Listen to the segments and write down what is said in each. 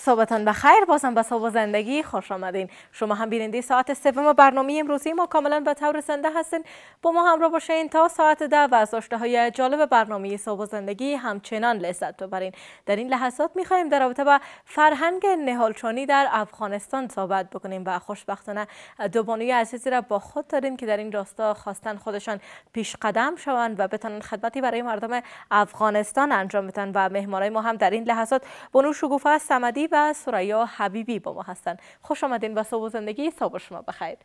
صحبتان بخیر خیر بازم به صحب زندگی خوش آمدین شما هم بیننده ساعت سوم برنامه امروزی ما کاملا به طور زنده هستین با ما همراه باشین تا ساعت ده و از های جالب برنامه صحب زندگی همچنان لذت ببرین در این لحظات میخواهیم در رابطه با فرهنگ نهالچانی در افغانستان صحبت بکنیم و خوشبختانه دو بانوی عزیزی را با خود داریم که در این راستا خواستن خودشان پیش قدم شوند و بتانن خدمتی برای مردم افغانستان انجام بدن و مهمانای ما هم در این لحظات بانو شگوفه صمدی و سریا حبیبی با ما هستن خوش آمدین به صبح زندگی صبح شما بخیر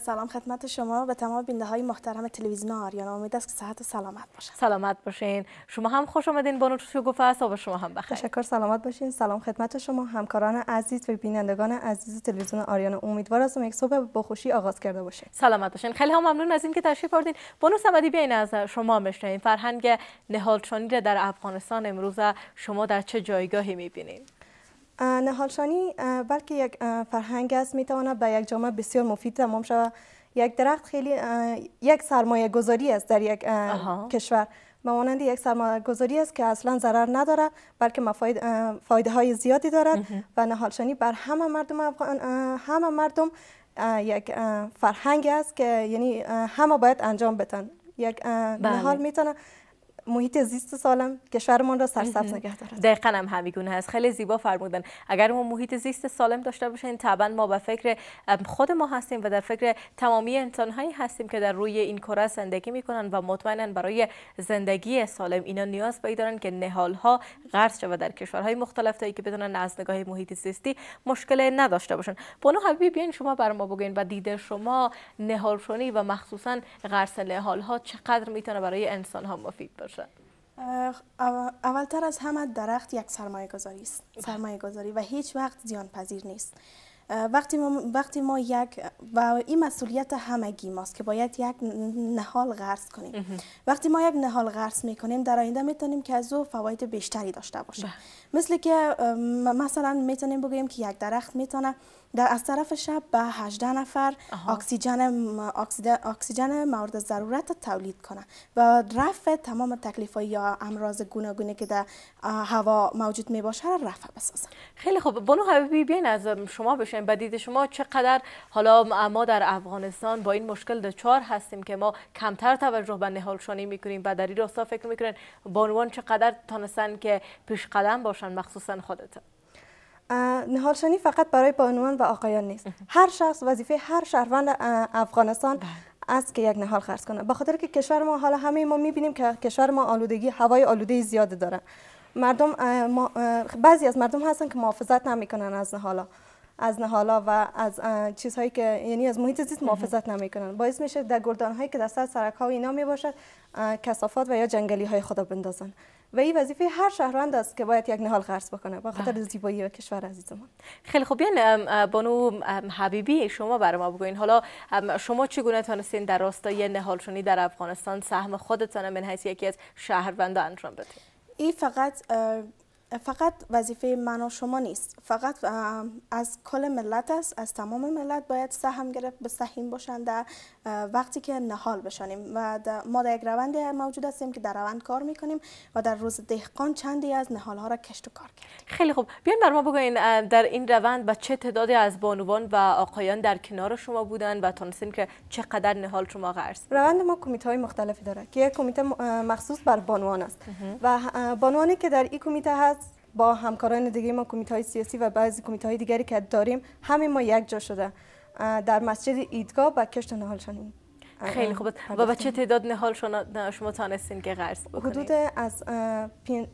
سلام خدمت شما و تمام بینده های محترم تلویزیون آریان امید است که صحت و سلامت باشین سلامت باشین شما هم خوش آمدین بانو گفته صبح شما هم بخیر تشکر سلامت باشین سلام خدمت شما همکاران عزیز و بینندگان عزیز تلویزیون آریان امیدوار هستم یک صبح با خوشی آغاز کرده باشین سلامت باشین خیلی هم ممنون از اینکه تشریف آوردین بانو سمدی بیاین از شما میشنویم فرهنگ نهال در افغانستان امروز شما در چه جایگاهی میبینین نهالشانی بلکه یک فرهنگ است تواند به یک جامعه بسیار مفید تمام شود یک درخت خیلی یک سرمایه گذاری است در یک کشور مانند یک سرمایه گذاری است که اصلا ضرر نداره بلکه مفاید فایده های زیادی دارد و نهالشانی بر همه مردم افغان همه مردم یک فرهنگ است که یعنی همه باید انجام بدن یک بله. نهال میتونه محیط زیست سالم کشورمان را سرسبز نگه دارد دقیقا هم هست خیلی زیبا فرمودن اگر ما محیط زیست سالم داشته باشیم طبعا ما به فکر خود ما هستیم و در فکر تمامی انسان هایی هستیم که در روی این کره زندگی میکنن و مطمئنا برای زندگی سالم اینا نیاز به دارن که نهال ها غرس شود در کشورهای مختلف تا که بدونن از نگاه محیط زیستی مشکل نداشته باشن بونو حبیبی بیاین شما بر ما بگین و دید شما نهالشونی و مخصوصا غرس نهال ها چقدر میتونه برای انسان ها مفید باشه باشه اولتر از همه درخت یک سرمایه گذاری است بله. سرمایه گذاری و هیچ وقت زیان پذیر نیست وقتی ما, وقتی ما یک و این مسئولیت همگی ماست که باید یک نهال غرس کنیم وقتی ما یک نهال غرس میکنیم در آینده میتونیم که از او فواید بیشتری داشته باشه بله. مثل که مثلا میتونیم بگویم که یک درخت میتونه در از طرف شب به 18 نفر اکسیژن اکسیژن مورد ضرورت تولید کنه و رفع تمام تکلیف های یا امراض گوناگونی که در هوا موجود می باشه را رفع بسازن خیلی خوب بانو حبیبی بیاین از شما بشین بدید دید شما چقدر حالا ما در افغانستان با این مشکل دچار هستیم که ما کمتر توجه به نهالشانی میکنیم و در این راستا فکر میکنین بانوان چقدر تانستن که پیش قدم باشن مخصوصا خودتان شنی فقط برای بانوان و آقایان نیست هر شخص وظیفه هر شهروند افغانستان بله. است که یک نهال خرس کنه با خاطر که کشور ما حالا همه ما میبینیم که کشور ما آلودگی هوای آلوده زیاد داره مردم بعضی از مردم هستن که محافظت نمیکنن از نهالا از نهالا و از چیزهایی که یعنی از محیط زیست محافظت نمیکنن باعث میشه در گردان هایی که در سر سرک ها اینا می باشد و یا جنگلی های خدا بندازن و این وظیفه هر شهروند است که باید یک نهال خرس بکنه با خاطر بله. زیبایی و کشور عزیزمان خیلی خوب بیان بانو حبیبی شما برای ما بگوین حالا شما چگونه تانستین در راستای نهالشونی در افغانستان سهم خودتان من حیث یکی از شهروندان انجام بدین این فقط فقط وظیفه من و شما نیست فقط از کل ملت است از تمام ملت باید سهم گرفت به سهم باشند در وقتی که نهال بشانیم و ما در یک روند موجود هستیم که در روند کار میکنیم و در روز دهقان چندی از نهال ها را کشت و کار کردیم خیلی خوب بیان بر ما بگوین در این روند با چه تعدادی از بانوان و آقایان در کنار شما بودن و تونستین که چقدر نهال شما روند ما کمیته های مختلفی داره که کمیته مخصوص بر بانوان است و بانوانی که در این کمیته هست با همکاران دیگه ما کمیته های سیاسی و بعضی کمیته های دیگری که داریم همه ما یک جا شده در مسجد ایدگاه با کشت نهال شنیم خیلی خوبه. و با چه تعداد نهال شما تانستین که غرض بکنید حدود از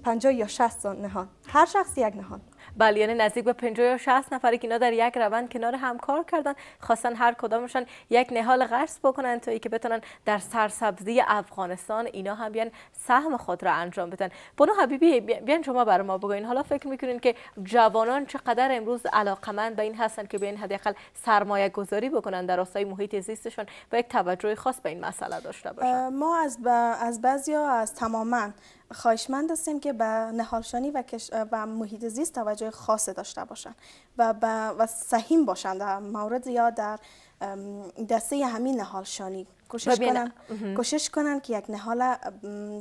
50 یا شست نهال هر شخص یک نهال بله، یعنی نزدیک به 50 یا 60 نفری که اینا در یک روند کنار هم کار کردن خواستن هر کدامشان یک نهال قرض بکنن تا ای که بتونن در سرسبزی افغانستان اینا هم بیان سهم خود را انجام بدن بونو حبیبی بیان شما بر ما بگوین حالا فکر میکنین که جوانان چقدر امروز علاقمند به این هستن که بیان حداقل سرمایه گذاری بکنن در راستای محیط زیستشون و یک توجه خاص به این مسئله داشته باشن ما از ب... از از تماما خواهشمند هستیم که به نهالشانی و, کش و محیط زیست توجه خاص داشته باشند و, و سهیم باشند در مورد یا در دسته همین نهال شانی کوشش کنن کوشش کنن که یک نهال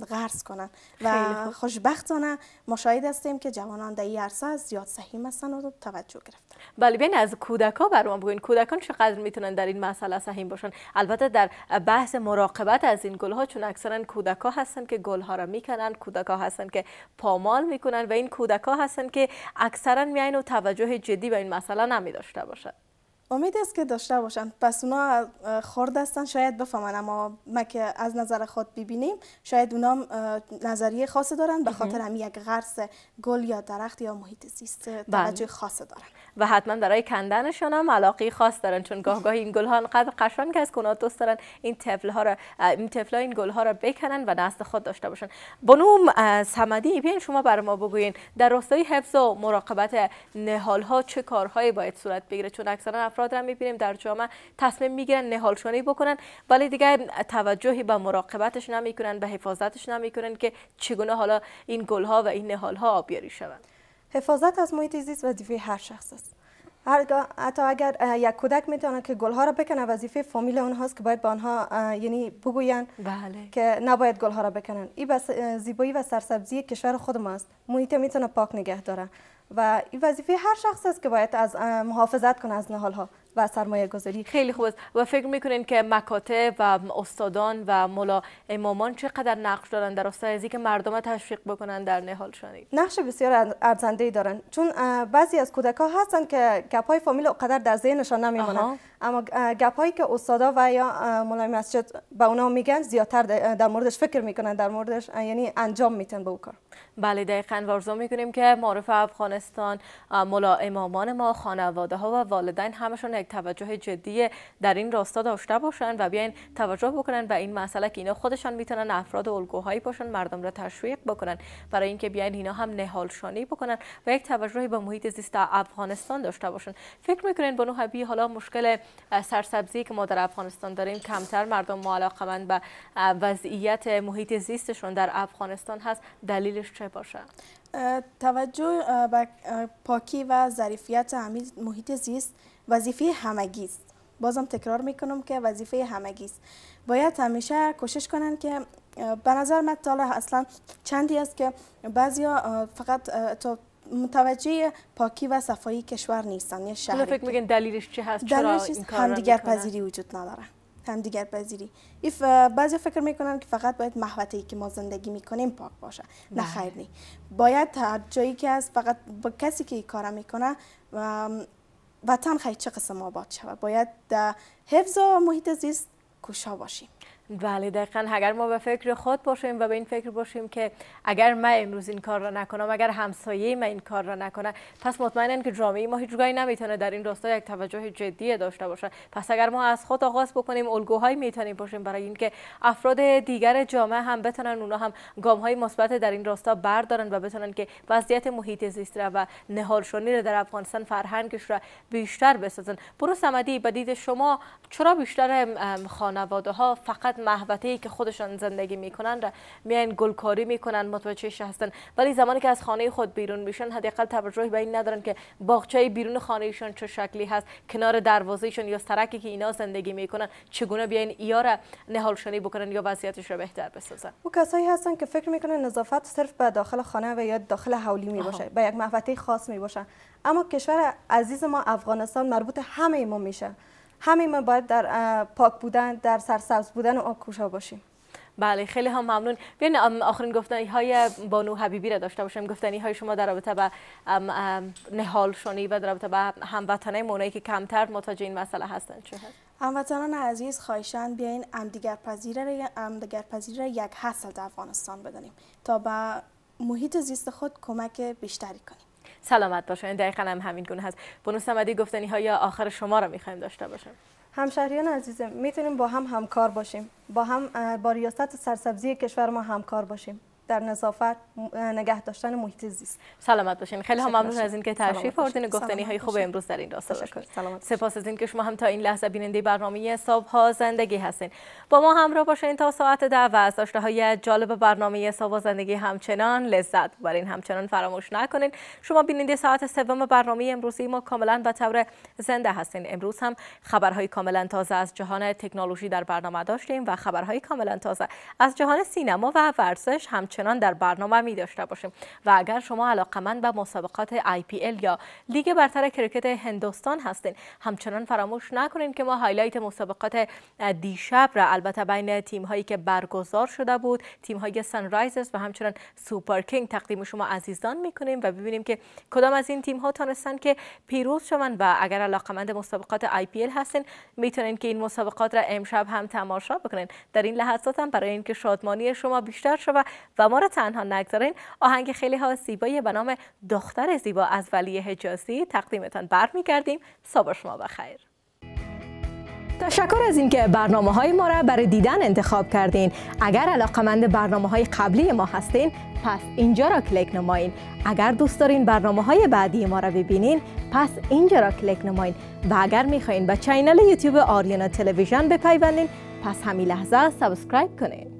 غرس کنن و خوشبختانه مشاهده هستیم که جوانان در این عرصه زیاد سهیم هستن و توجه گرفتن بله بین از کودکا برام بگوین کودکان چقدر میتونن در این مسئله سهیم باشن البته در بحث مراقبت از این گلها چون اکثرا کودکا هستن که گلها را میکنن کودکا هستن که پامال میکنن و این کودکا هستن که اکثرا میاین و توجه جدی به این مسئله نمیداشته باشن. امید است که داشته باشند پس اونا خورد هستن شاید بفهمن اما ما که از نظر خود ببینیم شاید اونا نظریه خاصه دارند به خاطر هم یک غرس گل یا درخت یا محیط زیست بله. توجه خاصه دارند و حتما برای کندنشان هم علاقه خاص دارن چون گاه گاه این گل ها انقدر قشنگ که از دوست دارن این تفل ها را این تفل این گل ها را بکنن و دست خود داشته باشن بنوم سمدی بیاین شما بر ما بگوین در راستای حفظ و مراقبت نهال ها چه کارهایی باید صورت بگیره چون اکثرا افراد را میبینیم در جامعه تصمیم میگیرن نهالشانی بکنن ولی دیگه توجهی به مراقبتش نمیکنن به حفاظتش نمیکنن که چگونه حالا این گلها و این نهالها آبیاری شوند حفاظت از محیط زیست وظیفه هر شخص است حتی اگر یک کودک میتونه که گلها را بکنه وظیفه فامیل اونهاست که باید به با آنها یعنی بگوین بله. که نباید گلها را بکنن این بس زیبایی و سرسبزی کشور خود ماست محیط میتونه پاک نگه داره و این وظیفه هر شخص است که باید از محافظت کنه از نهال ها و سرمایه گذاری خیلی خوب است و فکر میکنین که مکاتب و استادان و ملا امامان چقدر نقش دارن در راستای از که مردم تشویق بکنن در شانید نقش بسیار ارزنده ای دارن چون بعضی از ها هستن که گپ های فامیل قدر در ذهنشان نمیمونن اما گپ هایی که استادا و یا مولای مسجد به اونا میگن زیادتر در موردش فکر میکنن در موردش یعنی انجام میتن به او کار بله دقیقا وارزو میکنیم که معرف افغانستان ملا امامان ما خانواده ها و والدین همشون یک توجه جدی در این راستا داشته باشن و بیاین توجه بکنن و این مسئله که اینا خودشان میتونن افراد الگوهایی باشن مردم را تشویق بکنن برای اینکه بیاین اینا هم نهالشانی بکنن و یک توجهی به محیط زیست افغانستان داشته باشن فکر میکنین بنو حالا مشکل سرسبزی که ما در افغانستان داریم کمتر مردم من به وضعیت محیط زیستشون در افغانستان هست دلیلش چه باشه توجه به پاکی و ظریفیت همین محیط زیست وظیفه همگی است بازم تکرار میکنم که وظیفه همگی باید همیشه کوشش کنن که به نظر من اصلا چندی است که بعضیا فقط تو متوجه پاکی و صفایی کشور نیستن یا شهر فکر میگن دلیلش چه هست چرا این کار همدیگر پذیری وجود نداره همدیگر پذیری ایف بعضی فکر میکنن که فقط باید محوطه که ما زندگی میکنیم پاک باشه نه بله. خیر باید هر جایی که هست فقط با کسی که این کارا میکنه وطن خیلی چه قسم آباد شود باید حفظ و محیط زیست کوشا باشیم بله دقیقا اگر ما به فکر خود باشیم و به این فکر باشیم که اگر من امروز این کار را نکنم اگر همسایه من این کار را نکنه پس مطمئن که جامعه ما هیچگاهی نمیتونه در این راستا یک توجه جدی داشته باشه پس اگر ما از خود آغاز بکنیم الگوهای میتونیم باشیم برای اینکه افراد دیگر جامعه هم بتونن اونها هم گام های مثبت در این راستا بردارن و بتونن که وضعیت محیط زیست را و نهالشانی در افغانستان فرهنگش را بیشتر بسازن پروسمدی بدید شما چرا بیشتر خانواده ها فقط فقط محوطه ای که خودشان زندگی میکنن را میان گلکاری میکنن متوجه هستن ولی زمانی که از خانه خود بیرون میشن حداقل توجه به این ندارن که باغچه بیرون خانهشان چه شکلی هست کنار دروازهشون یا سرکی که اینا زندگی میکنن چگونه بیاین ایاره را نهالشانی بکنن یا وضعیتش را بهتر بسازن او کسایی هستن که فکر میکنن نظافت صرف به داخل خانه و یا داخل حولی میباشه به یک محوطه خاص میباشه اما کشور عزیز ما افغانستان مربوط همه ما میشه همه ما باید در پاک بودن در سرسبز بودن و آکوشا باشیم بله خیلی هم ممنون بیاین آخرین گفتنی های بانو حبیبی را داشته باشیم گفتنی های شما در رابطه به نهال شانی و در رابطه به هموطنه مونایی که کمتر متوجه این مسئله هستند چه هست؟ هموطنان عزیز خواهشان بیاین امدیگر پذیر امدیگر پذیر یک حصل در افغانستان بدانیم تا به محیط زیست خود کمک بیشتری کنیم سلامت باشه دقیقا هم همین گونه هست بونوس نمدی گفتنی های آخر شما را میخوایم داشته باشیم همشهریان عزیزم میتونیم با هم همکار باشیم با هم با ریاست سرسبزی کشور ما همکار باشیم در نظافت نگه داشتن محیط زیست سلامت باشین خیلی هم ممنون از اینکه تشریف آوردین گفتنی های خوب امروز در این راستا سپاس از اینکه شما هم تا این لحظه بیننده برنامه صبح ها زندگی هستین با ما همراه باشین تا ساعت ده و از داشته های جالب برنامه صبح زندگی همچنان لذت ببرین همچنان فراموش نکنین شما بیننده ساعت سوم برنامه امروزی ما کاملا به طور زنده هستین امروز هم خبرهای کاملا تازه از جهان تکنولوژی در برنامه داشتیم و خبرهای کاملا تازه از جهان سینما و ورزش همچنان همچنان در برنامه می داشته باشیم و اگر شما علاقمند به مسابقات IPL یا لیگ برتر کرکت هندوستان هستین همچنان فراموش نکنین که ما هایلایت مسابقات دیشب را البته بین تیم هایی که برگزار شده بود تیم های رایزز و همچنان سوپر کینگ تقدیم شما عزیزان می کنیم و ببینیم که کدام از این تیم ها تانستن که پیروز شوند و اگر علاقمند مسابقات IPL هستین میتونین که این مسابقات را امشب هم تماشا بکنین در این لحظات هم برای اینکه شادمانی شما بیشتر شود و و ما را تنها نگذارین آهنگ خیلی ها زیبایی به نام دختر زیبا از ولی حجازی تقدیمتان برمیگردیم صبح شما بخیر تشکر از اینکه برنامه های ما را برای دیدن انتخاب کردین اگر علاقمند برنامه های قبلی ما هستین پس اینجا را کلیک نمایین اگر دوست دارین برنامه های بعدی ما را ببینین پس اینجا را کلیک نمایین و اگر میخواین به چینل یوتیوب آریانا تلویزیون بپیوندین پس همین لحظه سابسکرایب کنین